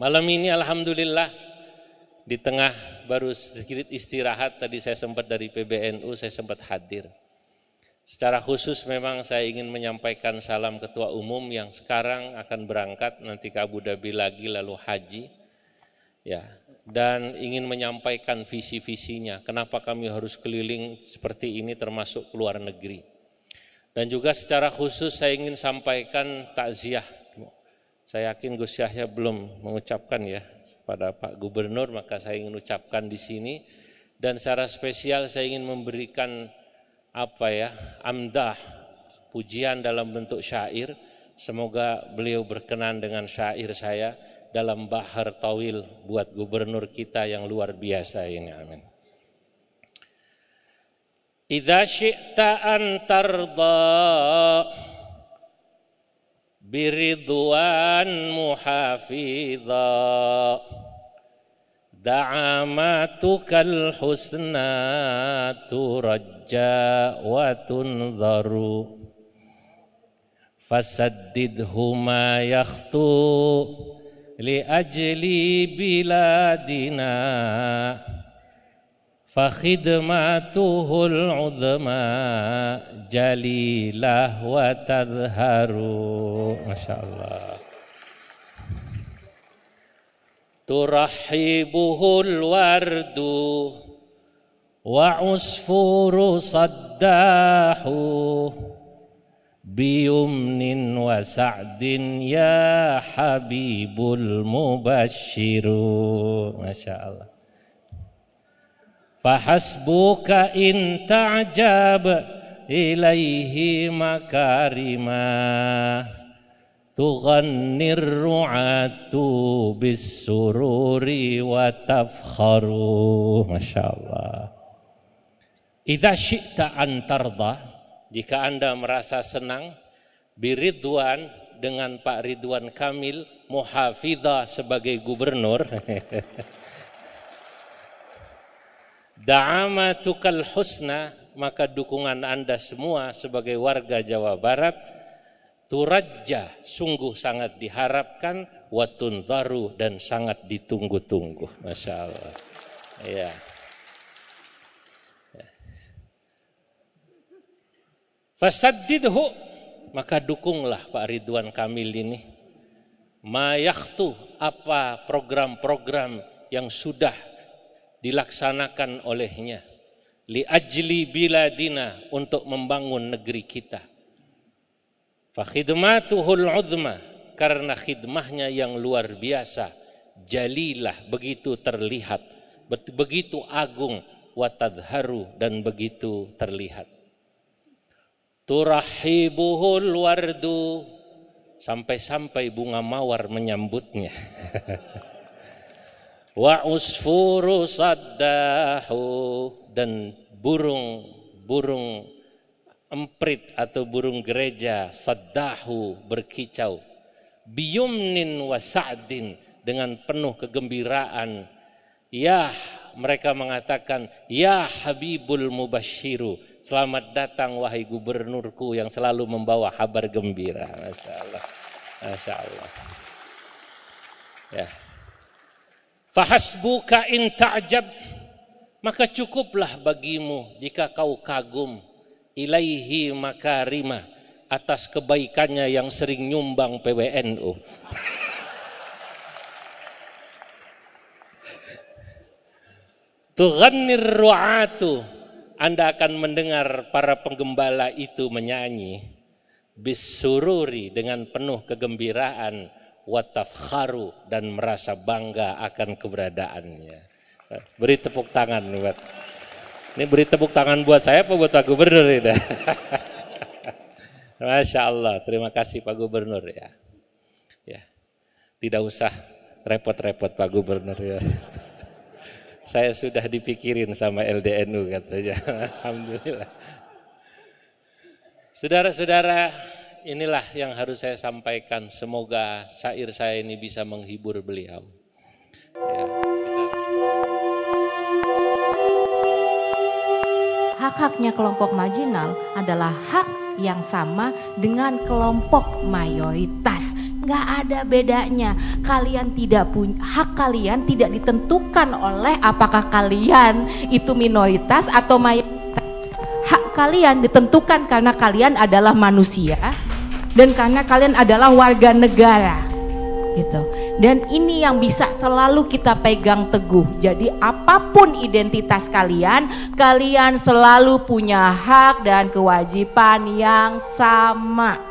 Malam ini alhamdulillah di tengah baru sedikit istirahat tadi saya sempat dari PBNU saya sempat hadir. Secara khusus memang saya ingin menyampaikan salam ketua umum yang sekarang akan berangkat nanti ke Abu Dhabi lagi lalu haji. Ya, dan ingin menyampaikan visi-visinya. Kenapa kami harus keliling seperti ini termasuk ke luar negeri. Dan juga secara khusus saya ingin sampaikan takziah saya yakin Gus Yahya belum mengucapkan ya kepada Pak Gubernur, maka saya ingin ucapkan di sini. Dan secara spesial saya ingin memberikan apa ya amdah, pujian dalam bentuk syair. Semoga beliau berkenan dengan syair saya dalam bahar tawil buat gubernur kita yang luar biasa ini. Amin. Idza syi'ta an برضوان محافظا دعاماتك الحسنى ترجى وتنظر فسددهما يخطو لأجل بلادنا فخدمته العظمى جليلة وتظهر ما شاء الله ترحبه الورد وعصفور صداح بيمن وسعد يا حبيب المبشر ما شاء الله Fahasbuka in ta'jab ilaihi makarimah تغني الرعاة بالسرور وتفخر ما شاء الله إذا شئت أن ترضى jika Anda merasa senang biridwan dengan Pak Ridwan Kamil Muhafidha sebagai gubernur Da'amatukal husna maka dukungan Anda semua sebagai warga Jawa Barat turajja sungguh sangat diharapkan watun taru dan sangat ditunggu-tunggu. Masya Allah. Iya. Ya. Fasaddidhu maka dukunglah Pak Ridwan Kamil ini. Mayaktu apa program-program yang sudah dilaksanakan olehnya li ajli biladina untuk membangun negeri kita fa khidmatuhul uzma karena khidmahnya yang luar biasa jalilah begitu terlihat begitu agung watadharu dan begitu terlihat turahibuhul wardu sampai-sampai bunga mawar menyambutnya wa usfuru saddahu dan burung burung emprit atau burung gereja saddahu berkicau biyumnin sa'din dengan penuh kegembiraan yah mereka mengatakan ya habibul mubashiru selamat datang wahai gubernurku yang selalu membawa kabar gembira Masya Allah Masya Allah ya Fahasbuka in ta'jab maka cukuplah bagimu jika kau kagum ilaihi makarima atas kebaikannya yang sering nyumbang PWNU. Tughannir ru'atu Anda akan mendengar para penggembala itu menyanyi bisururi dengan penuh kegembiraan watafharu dan merasa bangga akan keberadaannya. Beri tepuk tangan buat ini beri tepuk tangan buat saya apa buat Pak Gubernur ini? Masya Allah, terima kasih Pak Gubernur ya. ya. Tidak usah repot-repot Pak Gubernur ya. saya sudah dipikirin sama LDNU katanya. Alhamdulillah. Saudara-saudara, inilah yang harus saya sampaikan. Semoga syair saya ini bisa menghibur beliau. Ya, Hak-haknya kelompok marginal adalah hak yang sama dengan kelompok mayoritas. Gak ada bedanya. Kalian tidak punya hak kalian tidak ditentukan oleh apakah kalian itu minoritas atau mayoritas Hak kalian ditentukan karena kalian adalah manusia dan karena kalian adalah warga negara gitu dan ini yang bisa selalu kita pegang teguh jadi apapun identitas kalian kalian selalu punya hak dan kewajiban yang sama